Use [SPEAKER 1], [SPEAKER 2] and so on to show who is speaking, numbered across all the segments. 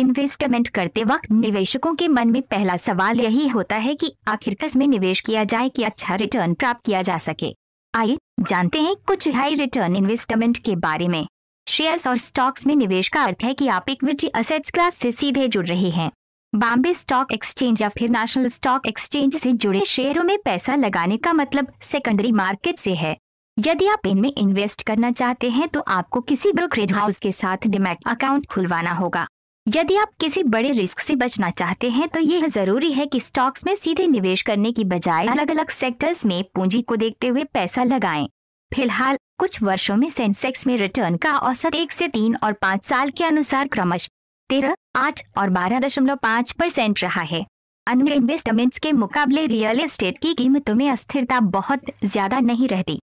[SPEAKER 1] Investment करते वक्त निवेशकों के मन में पहला सवाल यही होता है कि आखिर कस में निवेश किया जाए कि अच्छा रिटर्न प्राप्त किया जा सके आइए जानते हैं कुछ हाई रिटर्न इन्वेस्टमेंट के बारे में शेयर्स और स्टॉक्स में निवेश का अर्थ है कि आप इक्विटी असेट्स क्लास से सीधे जुड़ रहे हैं बॉम्बे स्टॉक एक्सचेंज या फिर नेशनल स्टॉक एक्सचेंज से जुड़े शेयरों में पैसा लगाने का मतलब सेकेंडरी मार्केट से है यदि आप इनमें इन्वेस्ट करना चाहते हैं तो आपको किसी ब्रोकरेज हाउस के साथ डिमेट अकाउंट खुलवाना होगा यदि आप किसी बड़े रिस्क से बचना चाहते हैं तो यह जरूरी है कि स्टॉक्स में सीधे निवेश करने की बजाय अलग अलग सेक्टर्स में पूंजी को देखते हुए पैसा लगाएं। फिलहाल कुछ वर्षों में सेंसेक्स में रिटर्न का औसत एक से तीन और पाँच साल के अनुसार क्रमश तेरह आठ और बारह दशमलव पाँच परसेंट रहा है अन्य इन्वेस्टमेंट्स के मुकाबले रियल एस्टेट की कीमतों में अस्थिरता बहुत ज्यादा नहीं रहती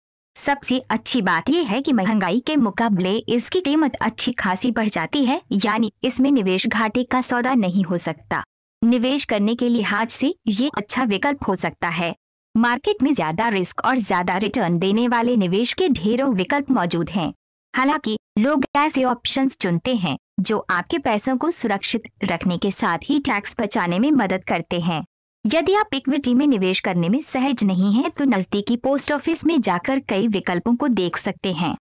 [SPEAKER 1] सबसे अच्छी बात यह है कि महंगाई के मुकाबले इसकी कीमत अच्छी खासी बढ़ जाती है यानी इसमें निवेश घाटे का सौदा नहीं हो सकता निवेश करने के लिहाज से ये अच्छा विकल्प हो सकता है मार्केट में ज्यादा रिस्क और ज्यादा रिटर्न देने वाले निवेश के ढेरों विकल्प मौजूद हैं हालांकि लोग ऐसे ऑप्शंस चुनते हैं जो आपके पैसों को सुरक्षित रखने के साथ ही टैक्स बचाने में मदद करते हैं यदि आप इक्विटी में निवेश करने में सहज नहीं हैं तो नजदीकी पोस्ट ऑफिस में जाकर कई विकल्पों को देख सकते हैं